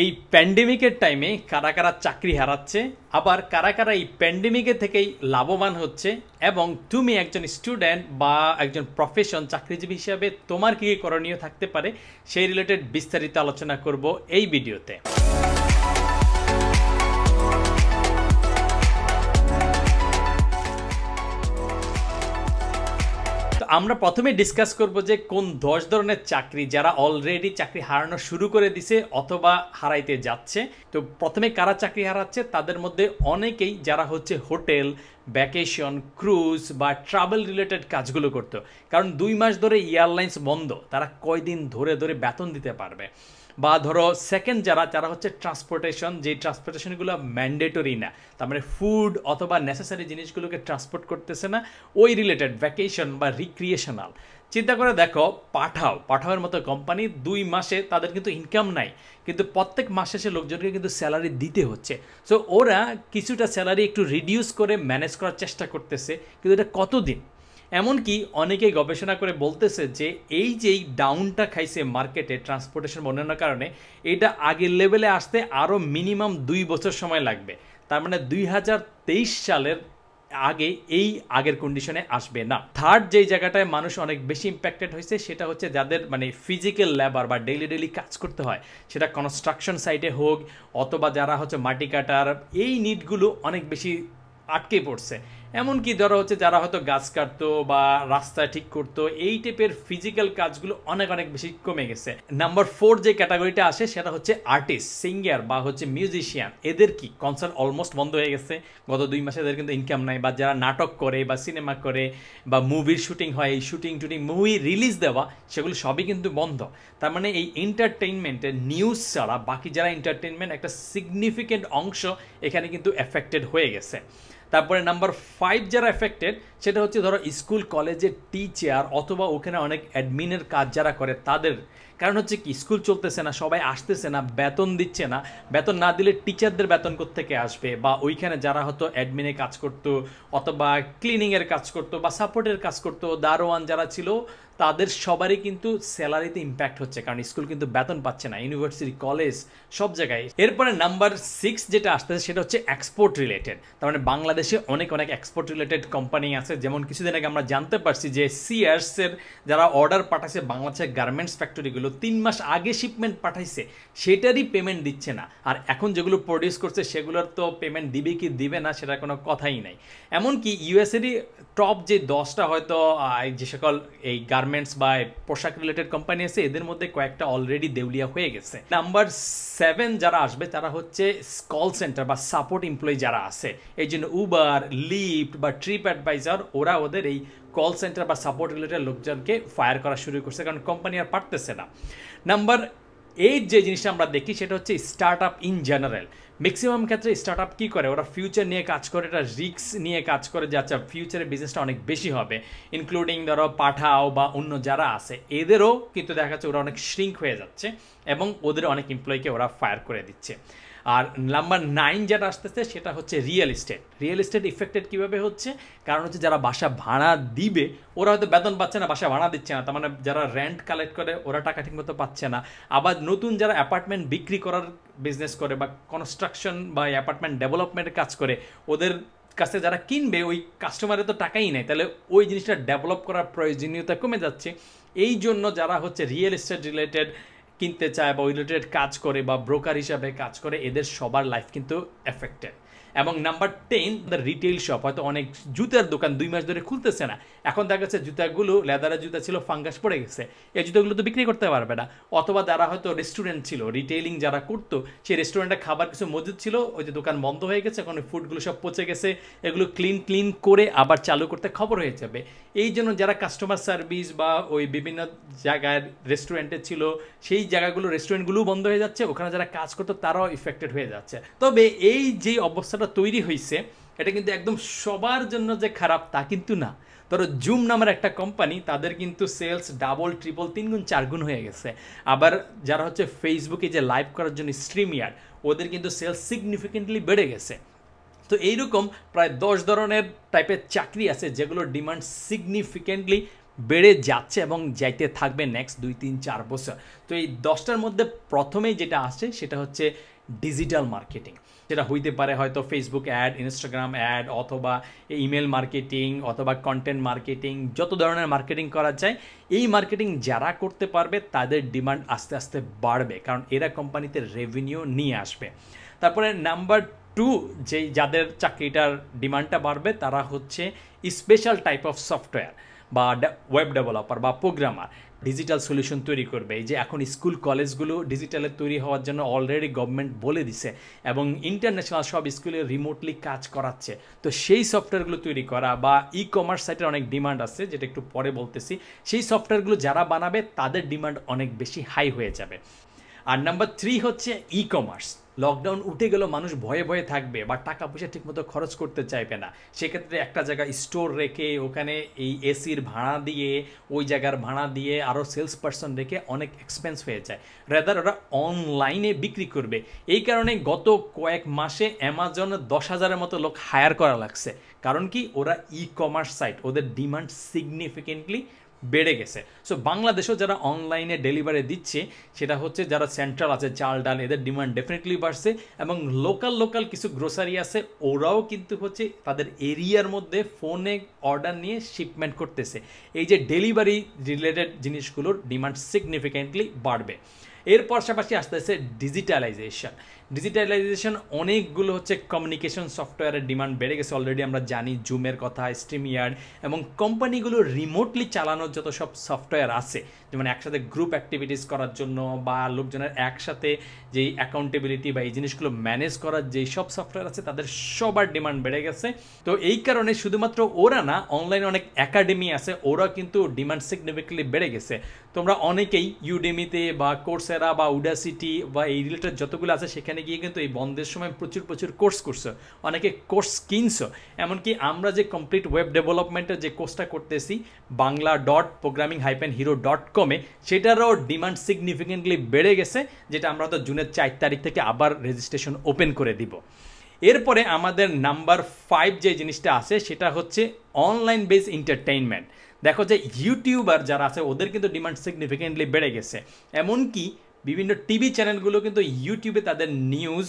এই প্যান্ডেমিকের টাইমে কারা কারা চাকরি হারাচ্ছে আবার কারা কারা এই প্যান্ডেমিকে থেকেই লাভবান হচ্ছে এবং তুমি একজন স্টুডেন্ট বা একজন প্রফেশন চাকরিজীবী হিসাবে তোমার কী করণীয় থাকতে পারে সেই রিলেটেড বিস্তারিত আলোচনা করব এই ভিডিওতে আমরা প্রথমে ডিসকাস করব যে কোন দশ ধরনের চাকরি যারা অলরেডি চাকরি হারানো শুরু করে দিছে অথবা হারাইতে যাচ্ছে তো প্রথমে কারা চাকরি হারাচ্ছে তাদের মধ্যে অনেকেই যারা হচ্ছে হোটেল ভ্যাকেশন ক্রুজ বা ট্রাভেল রিলেটেড কাজগুলো করতো কারণ দুই মাস ধরে এয়ারলাইন্স বন্ধ তারা কয়দিন ধরে ধরে বেতন দিতে পারবে বা ধরো সেকেন্ড যারা যারা হচ্ছে ট্রান্সপোর্টেশন যে ট্রান্সপোর্টেশনগুলো ম্যান্ডেটরি না তার মানে ফুড অথবা নেসেসারি জিনিসগুলোকে ট্রান্সপোর্ট করতেছে না ওই রিলেটেড ভ্যাকেশন বা রিক্রিয়েশনাল চিন্তা করে দেখো পাঠাও পাঠাওয়ের মতো কোম্পানি দুই মাসে তাদের কিন্তু ইনকাম নাই কিন্তু প্রত্যেক মাসে সে লোকজনকে কিন্তু স্যালারি দিতে হচ্ছে সো ওরা কিছুটা স্যালারি একটু রিডিউস করে ম্যানেজ করার চেষ্টা করতেছে কিন্তু এটা কতদিন এমনকি অনেকেই গবেষণা করে বলতেছে যে এই যেই ডাউনটা খাইছে মার্কেটে ট্রান্সপোর্টেশন বন্যার কারণে এটা আগের লেভেলে আসতে আরও মিনিমাম দুই বছর সময় লাগবে তার মানে দুই সালের আগে এই আগের কন্ডিশনে আসবে না থার্ড যেই জায়গাটায় মানুষ অনেক বেশি ইম্প্যাক্টেড হয়েছে সেটা হচ্ছে যাদের মানে ফিজিক্যাল লেবার বা ডেলি ডেলি কাজ করতে হয় সেটা কনস্ট্রাকশন সাইটে হোক অথবা যারা হচ্ছে মাটি কাটার এই নিটগুলো অনেক বেশি আটকে পড়ছে এমনকি ধরো হচ্ছে যারা হয়তো গাছ কাটতো বা রাস্তা ঠিক করতো এই টাইপের ফিজিক্যাল কাজগুলো অনেক অনেক বেশি কমে গেছে নাম্বার ফোর যে ক্যাটাগরিটা আসে সেটা হচ্ছে আর্টিস্ট সিঙ্গার বা হচ্ছে মিউজিশিয়ান এদের কি কনসার্ট অলমোস্ট বন্ধ হয়ে গেছে গত দুই মাসে এদের কিন্তু ইনকাম নাই বা যারা নাটক করে বা সিনেমা করে বা মুভির শুটিং হয় এই শুটিং টুটিং মুভি রিলিজ দেওয়া সেগুলো সবই কিন্তু বন্ধ তার মানে এই এন্টারটেইনমেন্টের নিউজ ছাড়া বাকি যারা এন্টারটেইনমেন্ট একটা সিগনিফিকেন্ট অংশ এখানে কিন্তু এফেক্টেড হয়ে গেছে তারপরে নাম্বার ফাইভ যারা এফেক্টেড সেটা হচ্ছে ধরো স্কুল কলেজের টিচার অথবা ওখানে অনেক অ্যাডমিনের কাজ যারা করে তাদের কারণ হচ্ছে কি স্কুল চলতেছে না সবাই আসতেছে না বেতন দিচ্ছে না বেতন না দিলে টিচারদের বেতন থেকে আসবে বা ওইখানে যারা হতো অ্যাডমিনে কাজ করতো অথবা ক্লিনিংয়ের কাজ করতো বা সাপোর্টের কাজ করতো দারোয়ান যারা ছিল তাদের সবারই কিন্তু স্যালারিতে ইম্প্যাক্ট হচ্ছে কারণ স্কুল কিন্তু বেতন পাচ্ছে না ইউনিভার্সিটি কলেজ সব জায়গায় এরপরে নাম্বার সিক্স যেটা আসতেছে সেটা হচ্ছে এক্সপোর্ট রিলেটেড তার মানে বাংলাদেশে অনেক অনেক এক্সপোর্ট রিলেটেড কোম্পানি আছে যেমন কিছুদিন আগে আমরা জানতে পারছি যে সিয়ার্সের যারা অর্ডার পাঠাইছে বাংলাদেশের গার্মেন্টস ফ্যাক্টরিগুলো তিন মাস আগে শিপমেন্ট পাঠাইছে সেটারই পেমেন্ট দিচ্ছে না আর এখন যেগুলো প্রডিউস করছে সেগুলোর তো পেমেন্ট দিবে কি দিবে না সেটা কোনো কথাই নাই এমনকি ইউএসএরই টপ যে দশটা হয়তো যে সকল এই গার্মেন্ট গার্মেন্টস বা পোশাক রিলেটেড কোম্পানি আছে এদের মধ্যে কয়েকটা অলরেডি দেউলিয়া হয়ে গেছে নাম্বার সেভেন যারা আসবে তারা হচ্ছে কল সেন্টার বা সাপোর্ট এমপ্লয়ি যারা আছে এই জন্য উবার লিফ্ট বা ট্রিপ অ্যাডভাইজার ওরা ওদের এই কল সেন্টার বা সাপোর্ট রিলেটেড লোকজনকে ফায়ার করা শুরু করছে কারণ কোম্পানি আর পারতেছে না নাম্বার এইট যে জিনিসটা আমরা দেখি সেটা হচ্ছে start up in general maximum ক্ষেত্রে স্টার্ট আপ কী করে ওরা ফিউচার নিয়ে কাজ করে এটা রিক্স নিয়ে কাজ করে যে আচ্ছা ফিউচারে বিজনেসটা অনেক বেশি হবে ইনক্লুডিং ধরো পাঠাও বা অন্য যারা আছে এদেরও কিন্তু দেখা যাচ্ছে ওরা অনেক শ্রিঙ্ক হয়ে যাচ্ছে এবং ওদের অনেক এমপ্লয়িকে ওরা ফায়ার করে দিচ্ছে আর নাম্বার নাইন যেটা আসতেছে সেটা হচ্ছে real estate real estate affected কীভাবে হচ্ছে কারণ হচ্ছে যারা বাসা ভাড়া দিবে ওরা হয়তো বেতন পাচ্ছে না বাসা ভাড়া দিচ্ছে না তার মানে যারা রেন্ট কালেক্ট করে ওরা টাকা ঠিকমতো পাচ্ছে না আবার নতুন যারা অ্যাপার্টমেন্ট বিক্রি করার বিজনেস করে বা কনস্ট্রাকশন বা অ্যাপার্টমেন্ট ডেভেলপমেন্টের কাজ করে ওদের কাছে যারা কিনবে ওই কাস্টমারের তো টাকাই নেই তাহলে ওই জিনিসটা ডেভেলপ করার প্রয়োজনীয়তা কমে যাচ্ছে এই জন্য যারা হচ্ছে রিয়েল এস্টেট রিলেটেড কিনতে চায় বা ওই রিলেটেড কাজ করে বা ব্রোকার হিসাবে কাজ করে এদের সবার লাইফ কিন্তু এফেক্টেড এবং number ten the retail shop হয়তো অনেক জুতার দোকান দুই মাস ধরে খুলতেছে না এখন দেখা যাচ্ছে জুতাগুলো লেদারের জুতা ছিল ফাঙ্গাস পড়ে গেছে এই জুতাগুলো তো বিক্রি করতে পারবে না অথবা যারা হয়তো রেস্টুরেন্ট ছিল রিটেলিং যারা করতো সেই রেস্টুরেন্টে খাবার কিছু মজুদ ছিল ওই যে দোকান বন্ধ হয়ে গেছে এখন ফুডগুলো সব পচে গেছে এগুলো ক্লিন ক্লিন করে আবার চালু করতে খবর হয়ে যাবে এই জন্য যারা কাস্টমার সার্ভিস বা ওই বিভিন্ন জায়গায় রেস্টুরেন্টে ছিল সেই জায়গাগুলো রেস্টুরেন্টগুলোও বন্ধ হয়ে যাচ্ছে ওখানে যারা কাজ করতো তারাও ইফেক্টেড হয়ে যাচ্ছে তবে এই যে অবস্থাটা সমস্যাটা তৈরি হয়েছে এটা কিন্তু একদম সবার জন্য যে খারাপ তা কিন্তু না ধরো জুম নামের একটা কোম্পানি তাদের কিন্তু সেলস ডাবল ট্রিপল তিন গুণ হয়ে গেছে আবার যারা হচ্ছে ফেসবুকে যে লাইভ করার জন্য স্ট্রিম ইয়ার ওদের কিন্তু সেলস সিগনিফিকেন্টলি বেড়ে গেছে তো এইরকম প্রায় দশ ধরনের টাইপের চাকরি আছে যেগুলোর ডিমান্ড সিগনিফিকেন্টলি বেড়ে যাচ্ছে এবং যাইতে থাকবে নেক্সট দুই তিন চার বছর তো এই দশটার মধ্যে প্রথমেই যেটা আসছে সেটা হচ্ছে ডিজিটাল মার্কেটিং সেটা হইতে পারে হয়তো ফেসবুক অ্যাড ইনস্টাগ্রাম অ্যাড অথবা ইমেল মার্কেটিং অথবা কন্টেন্ট মার্কেটিং যত ধরনের মার্কেটিং করা যায় এই মার্কেটিং যারা করতে পারবে তাদের ডিমান্ড আস্তে আস্তে বাড়বে কারণ এরা কোম্পানিতে রেভিনিউ নিয়ে আসবে তারপরে নাম্বার টু যে যাদের চাকরিটার ডিমান্ডটা বাড়বে তারা হচ্ছে স্পেশাল টাইপ অফ সফটওয়্যার বা ওয়েব ডেভেলপার বা প্রোগ্রামার ডিজিটাল সলিউশন তৈরি করবে এই যে এখন স্কুল কলেজগুলো ডিজিটালে তৈরি হওয়ার জন্য অলরেডি গভর্নমেন্ট বলে দিছে এবং ইন্টারন্যাশনাল সব স্কুলে রিমোটলি কাজ করাচ্ছে তো সেই সফটওয়্যারগুলো তৈরি করা বা ই কমার্স সাইটের অনেক ডিমান্ড আছে যেটা একটু পরে বলতেছি সেই সফটওয়্যারগুলো যারা বানাবে তাদের ডিমান্ড অনেক বেশি হাই হয়ে যাবে আর নাম্বার থ্রি হচ্ছে ই কমার্স লকডাউন উঠে গেলেও মানুষ ভয়ে ভয়ে থাকবে বা টাকা পয়সা ঠিকমতো খরচ করতে চাইবে না সেক্ষেত্রে একটা জায়গায় স্টোর রেখে ওখানে এই এসির ভাড়া দিয়ে ওই জায়গার ভাড়া দিয়ে আরও সেলস পার্সন রেখে অনেক এক্সপেন্স হয়ে যায় রেদার ওরা অনলাইনে বিক্রি করবে এই কারণে গত কয়েক মাসে অ্যামাজনের দশ হাজারের মতো লোক হায়ার করা লাগছে কারণ কি ওরা ই কমার্স সাইট ওদের ডিমান্ড সিগনিফিকেন্টলি বেড়ে গেছে সো বাংলাদেশেও যারা অনলাইনে ডেলিভারি দিচ্ছে সেটা হচ্ছে যারা সেন্ট্রাল আছে চাল ডাল এদের ডিমান্ড ডেফিনেটলি বাড়ছে এবং লোকাল লোকাল কিছু গ্রোসারি আছে ওরাও কিন্তু হচ্ছে তাদের এরিয়ার মধ্যে ফোনে অর্ডার নিয়ে শিপমেন্ট করতেছে এই যে ডেলিভারি রিলেটেড জিনিসগুলোর ডিমান্ড সিগনিফিকেন্টলি বাড়বে এর পাশাপাশি আসতেছে ডিজিটালাইজেশন ডিজিটালাইজেশন অনেকগুলো হচ্ছে কমিউনিকেশন সফটওয়্যারের ডিমান্ড বেড়ে গেছে অলরেডি আমরা জানি জুমের কথা স্ট্রিম ইয়ার্ড এবং কোম্পানিগুলো রিমোটলি চালানোর যত সব সফটওয়্যার আছে যেমন একসাথে গ্রুপ অ্যাক্টিভিটিস করার জন্য বা লোকজনের একসাথে যেই অ্যাকাউন্টেবিলিটি বা এই জিনিসগুলো ম্যানেজ করার যেই সব সফটওয়্যার আছে তাদের সবার ডিমান্ড বেড়ে গেছে তো এই কারণে শুধুমাত্র ওরা না অনলাইনে অনেক একাডেমি আছে ওরা কিন্তু ডিমান্ড সিগনিফিকেন্টলি বেড়ে গেছে তোমরা অনেকেই ইউডেমিতে বা কোর্সেরা বা উডাসিটি বা এই রিলেটেড যতগুলো আছে সেখানে সেখানে গিয়ে কিন্তু এই বন্ধের সময় প্রচুর প্রচুর কোর্স করছো অনেকে কোর্স কিনছো এমনকি আমরা যে কমপ্লিট ওয়েব ডেভেলপমেন্টের যে কোর্সটা করতেছি Bangla dot programming hyphen hero dot com সেটারও ডিমান্ড সিগনিফিকেন্টলি বেড়ে গেছে যেটা আমরা তো জুনের চার তারিখ থেকে আবার রেজিস্ট্রেশন ওপেন করে দিব এরপরে আমাদের নাম্বার ফাইভ যে জিনিসটা আছে সেটা হচ্ছে অনলাইন বেস এন্টারটেইনমেন্ট দেখো যে ইউটিউবার যারা আছে ওদের কিন্তু ডিমান্ড সিগনিফিকেন্টলি বেড়ে গেছে এমনকি বিভিন্ন টিভি চ্যানেলগুলো কিন্তু ইউটিউবে তাদের নিউজ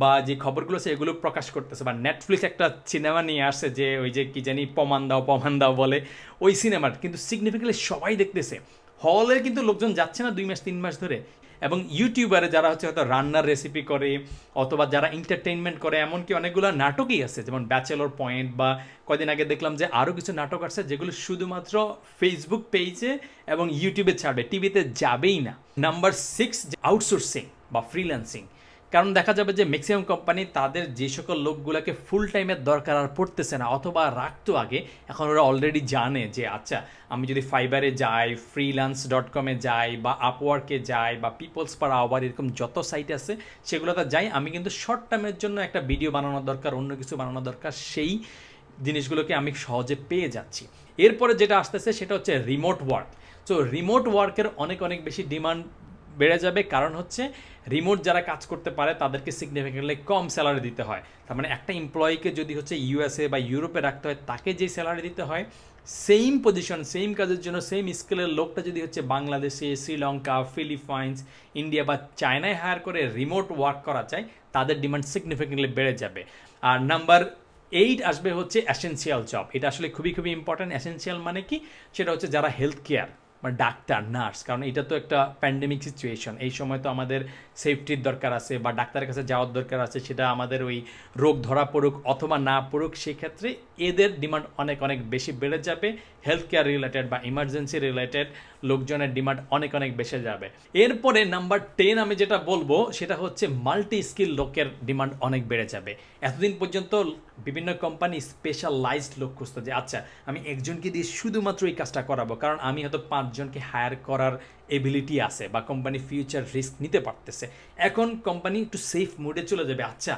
বা যে খবরগুলো আছে এগুলো প্রকাশ করতেছে বা নেটফ্লিক্স একটা সিনেমা নিয়ে আসছে যে ওই যে কি জানি পমান দাও পমান দাও বলে ওই সিনেমার কিন্তু সিগনিফিক্যালি সবাই দেখতেছে হলের কিন্তু লোকজন যাচ্ছে না দুই মাস তিন মাস ধরে এবং ইউটিউবারে যারা হচ্ছে হয়তো রান্নার রেসিপি করে অথবা যারা এন্টারটেনমেন্ট করে এমনকি অনেকগুলো নাটকই আছে যেমন ব্যাচেলর পয়েন্ট বা কদিন আগে দেখলাম যে আরও কিছু নাটক আসছে যেগুলো শুধুমাত্র ফেসবুক পেজে এবং ইউটিউবে ছাড়বে টিভিতে যাবেই না নাম্বার সিক্স আউটসোর্সিং বা ফ্রিল্যান্সিং কারণ দেখা যাবে যে ম্যাক্সিমাম কোম্পানি তাদের যে সকল লোকগুলোকে ফুল টাইমের দরকার আর পড়তেছে না অথবা রাখতো আগে এখন ওরা অলরেডি জানে যে আচ্ছা আমি যদি ফাইবারে যাই ফ্রিলান্স ডট কমে যাই বা আপওয়ার্কে যাই বা পিপলস পার আওয়ার এরকম যত সাইট আছে সেগুলোতে যাই আমি কিন্তু শর্ট টার্মের জন্য একটা ভিডিও বানানো দরকার অন্য কিছু বানানো দরকার সেই জিনিসগুলোকে আমি সহজে পেয়ে যাচ্ছি এরপরে যেটা আসতেছে সেটা হচ্ছে রিমোট ওয়ার্ক সো রিমোট ওয়ার্কের অনেক অনেক বেশি ডিমান্ড বেড়ে যাবে কারণ হচ্ছে রিমোট যারা কাজ করতে পারে তাদেরকে সিগনিফিকেন্টলি কম স্যালারি দিতে হয় তার মানে একটা এমপ্লয়িকে যদি হচ্ছে ইউএসএ বা ইউরোপে রাখতে হয় তাকে যে স্যালারি দিতে হয় সেম পজিশন সেম কাজের জন্য সেম স্কেলের লোকটা যদি হচ্ছে বাংলাদেশে শ্রীলঙ্কা ফিলিপাইন্স ইন্ডিয়া বা চায়নায় হায়ার করে রিমোট ওয়ার্ক করা যায় তাদের ডিমান্ড সিগনিফিকেন্টলি বেড়ে যাবে আর নাম্বার এইট আসবে হচ্ছে অ্যাসেন্সিয়াল জব এটা আসলে খুবই খুবই ইম্পর্ট্যান্ট অ্যাসেন্সিয়াল মানে কি সেটা হচ্ছে যারা হেলথ কেয়ার মানে ডাক্তার নার্স কারণ এটা তো একটা প্যান্ডেমিক সিচুয়েশন এই সময় তো আমাদের সেফটির দরকার আছে বা ডাক্তারের কাছে যাওয়ার দরকার আছে সেটা আমাদের ওই রোগ ধরা পড়ুক অথবা না পড়ুক সেক্ষেত্রে এদের ডিমান্ড অনেক অনেক বেশি বেড়ে যাবে হেলথ কেয়ার রিলেটেড বা ইমার্জেন্সি রিলেটেড লোকজনের ডিমান্ড অনেক অনেক বেশি যাবে এরপরে নাম্বার টেন আমি যেটা বলবো সেটা হচ্ছে মাল্টি স্কিল লোকের ডিমান্ড অনেক বেড়ে যাবে এতদিন পর্যন্ত বিভিন্ন কোম্পানি স্পেশালাইজড লোক খুঁজতো যে আচ্ছা আমি একজনকে দিয়ে শুধুমাত্র এই কাজটা করাবো কারণ আমি হয়তো পাঁচজনকে হায়ার করার এবিলিটি আছে বা কোম্পানি ফিউচার রিস্ক নিতে পারতেছে এখন কোম্পানি একটু সেফ মুডে চলে যাবে আচ্ছা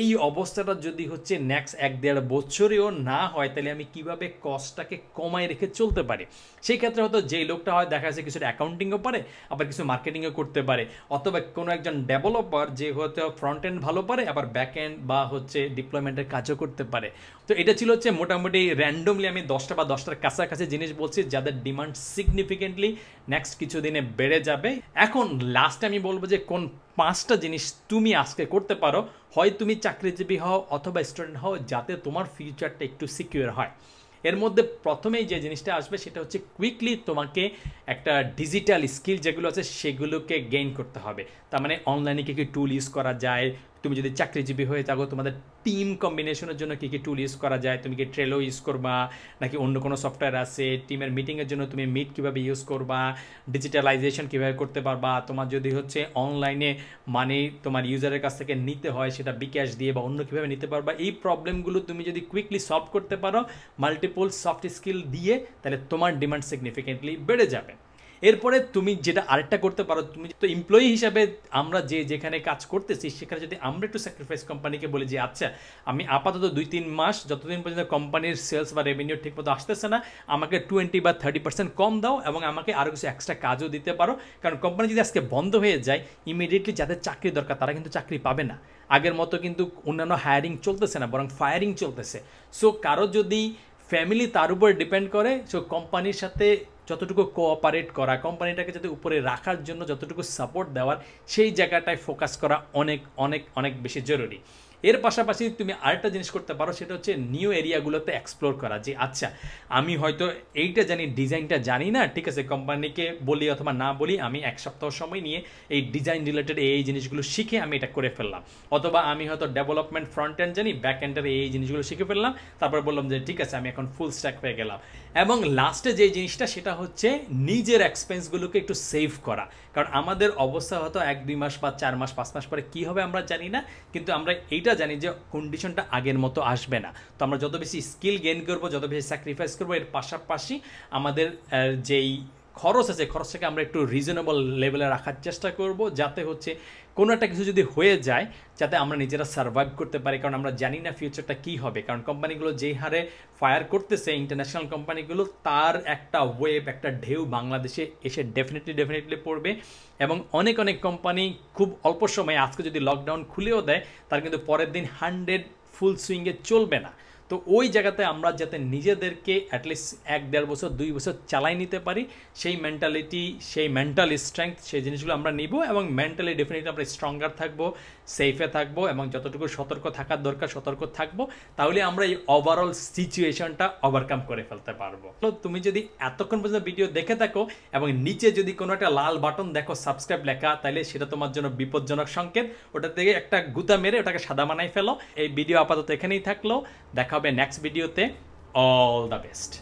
এই অবস্থাটা যদি হচ্ছে নেক্সট এক দেড় বছরেও না হয় তাহলে আমি কিভাবে কস্টটাকে কমায় রেখে চলতে পারি সেই ক্ষেত্রে হয়তো যেই লোকটা হয় দেখা যাচ্ছে কিছুটা অ্যাকাউন্টিংও পারে আবার কিছু মার্কেটিংও করতে পারে অথবা কোনো একজন ডেভেলপার যে হয়তো ফ্রন্ট এন্ড ভালো পারে আবার ব্যাক এন্ড বা হচ্ছে ডিপ্লয়মেন্টের কাজও করতে পারে তো এটা ছিল হচ্ছে মোটামুটি র্যান্ডমলি আমি দশটা বা দশটার কাছাকাছি জিনিস বলছি যাদের ডিমান্ড সিগনিফিকেন্টলি নেক্সট কিছু দিনে বেড়ে যাবে এখন লাস্টে আমি বলবো যে কোন পাঁচটা জিনিস তুমি আজকে করতে পারো হয় তুমি চাকরিজীবী হও অথবা স্টুডেন্ট হও যাতে তোমার ফিউচারটা একটু সিকিউর হয় এর মধ্যে প্রথমেই যে জিনিসটা আসবে সেটা হচ্ছে কুইকলি তোমাকে একটা ডিজিটাল স্কিল যেগুলো আছে সেগুলোকে গেইন করতে হবে তার মানে অনলাইনে কী কী টুল ইউজ করা যায় তুমি যদি চাকরিজীবী হয়ে থাকো তোমাদের টিম কম্বিনেশনের জন্য কী কী টুল ইউজ করা যায় তুমি কি ট্রেলো ইউজ করবা নাকি অন্য কোনো সফটওয়্যার আছে টিমের মিটিংয়ের জন্য তুমি মিট কীভাবে ইউজ করবা ডিজিটালাইজেশন কীভাবে করতে পারবা তোমার যদি হচ্ছে অনলাইনে মানি তোমার ইউজারের কাছ থেকে নিতে হয় সেটা বিকাশ দিয়ে বা অন্য কীভাবে নিতে পারবা এই প্রবলেমগুলো তুমি যদি কুইকলি সলভ করতে পারো মাল্টিপল সফট স্কিল দিয়ে তাহলে তোমার ডিমান্ড সিগনিফিকেন্টলি বেড়ে যাবে এরপরে তুমি যেটা আরেকটা করতে পারো তুমি তো এমপ্লয়ি হিসাবে আমরা যে যেখানে কাজ করতেছি সেখানে যদি আমরা একটু স্যাক্রিফাইস কোম্পানিকে বলি যে আচ্ছা আমি আপাতত দুই তিন মাস যতদিন পর্যন্ত কোম্পানির সেলস বা রেভিনিউ ঠিকমতো আসতেছে না আমাকে টোয়েন্টি বা থার্টি পার্সেন্ট কম দাও এবং আমাকে আরও কিছু এক্সট্রা কাজও দিতে পারো কারণ কোম্পানি যদি আজকে বন্ধ হয়ে যায় ইমিডিয়েটলি যাদের চাকরি দরকার তারা কিন্তু চাকরি পাবে না আগের মতো কিন্তু অন্যান্য হায়ারিং চলতেছে না বরং ফায়ারিং চলতেছে সো কারো যদি ফ্যামিলি তার উপর ডিপেন্ড করে সো কোম্পানির সাথে যতটুকু কোঅপারেট করা কোম্পানিটাকে যাতে উপরে রাখার জন্য যতটুকু সাপোর্ট দেওয়ার সেই জায়গাটায় ফোকাস করা অনেক অনেক অনেক বেশি জরুরি এর পাশাপাশি তুমি আরেকটা জিনিস করতে পারো সেটা হচ্ছে নিউ এরিয়াগুলোতে এক্সপ্লোর করা যে আচ্ছা আমি হয়তো এইটা জানি ডিজাইনটা জানি না ঠিক আছে কোম্পানিকে বলি অথবা না বলি আমি এক সপ্তাহ সময় নিয়ে এই ডিজাইন রিলেটেড এই জিনিসগুলো শিখে আমি এটা করে ফেললাম অথবা আমি হয়তো ডেভেলপমেন্ট ফ্রন্ট এন্ড জানি ব্যাক এন্ডের এই জিনিসগুলো শিখে ফেললাম তারপর বললাম যে ঠিক আছে আমি এখন ফুল স্ট্যাক হয়ে গেলাম এবং লাস্টে যে জিনিসটা সেটা হচ্ছে নিজের এক্সপেন্সগুলোকে একটু সেভ করা কারণ আমাদের অবস্থা হয়তো এক দুই মাস বা চার মাস পাঁচ মাস পরে কি হবে আমরা জানি না কিন্তু আমরা এইটা প্রত্যেকটা জানি যে কন্ডিশনটা আগের মতো আসবে না তো আমরা যত বেশি স্কিল গেইন করব যত বেশি স্যাক্রিফাইস করব এর পাশাপাশি আমাদের যেই খরচ আছে খরচটাকে আমরা একটু রিজনেবল লেভেলে রাখার চেষ্টা করব যাতে হচ্ছে কোনো একটা কিছু যদি হয়ে যায় যাতে আমরা নিজেরা সার্ভাইভ করতে পারি কারণ আমরা জানি না ফিউচারটা কি হবে কারণ কোম্পানিগুলো যেই হারে ফায়ার করতেছে ইন্টারন্যাশনাল কোম্পানিগুলো তার একটা ওয়েব একটা ঢেউ বাংলাদেশে এসে ডেফিনেটলি ডেফিনেটলি পড়বে এবং অনেক অনেক কোম্পানি খুব অল্প সময়ে আজকে যদি লকডাউন খুলেও দেয় তার কিন্তু পরের দিন হান্ড্রেড ফুল সুইংয়ে চলবে না তো ওই জায়গাতে আমরা যাতে নিজেদেরকে অ্যাটলিস্ট এক দেড় বছর দুই বছর চালাই নিতে পারি সেই মেন্টালিটি সেই মেন্টাল স্ট্রেংথ সেই জিনিসগুলো আমরা নিব এবং মেন্টালি ডেফিনেটলি আমরা স্ট্রঙ্গার থাকবো সেফে থাকবো এবং যতটুকু সতর্ক থাকার দরকার সতর্ক থাকবো তাহলে আমরা এই ওভারঅল সিচুয়েশনটা ওভারকাম করে ফেলতে পারবো তো তুমি যদি এতক্ষণ পর্যন্ত ভিডিও দেখে থাকো এবং নিচে যদি কোনো একটা লাল বাটন দেখো সাবস্ক্রাইব লেখা তাহলে সেটা তোমার জন্য বিপজ্জনক সংকেত ওটা থেকে একটা গুতা মেরে ওটাকে সাদা মানায় ফেলো এই ভিডিও আপাতত এখানেই থাকলো দেখা হবে নেক্সট ভিডিওতে অল দ্য বেস্ট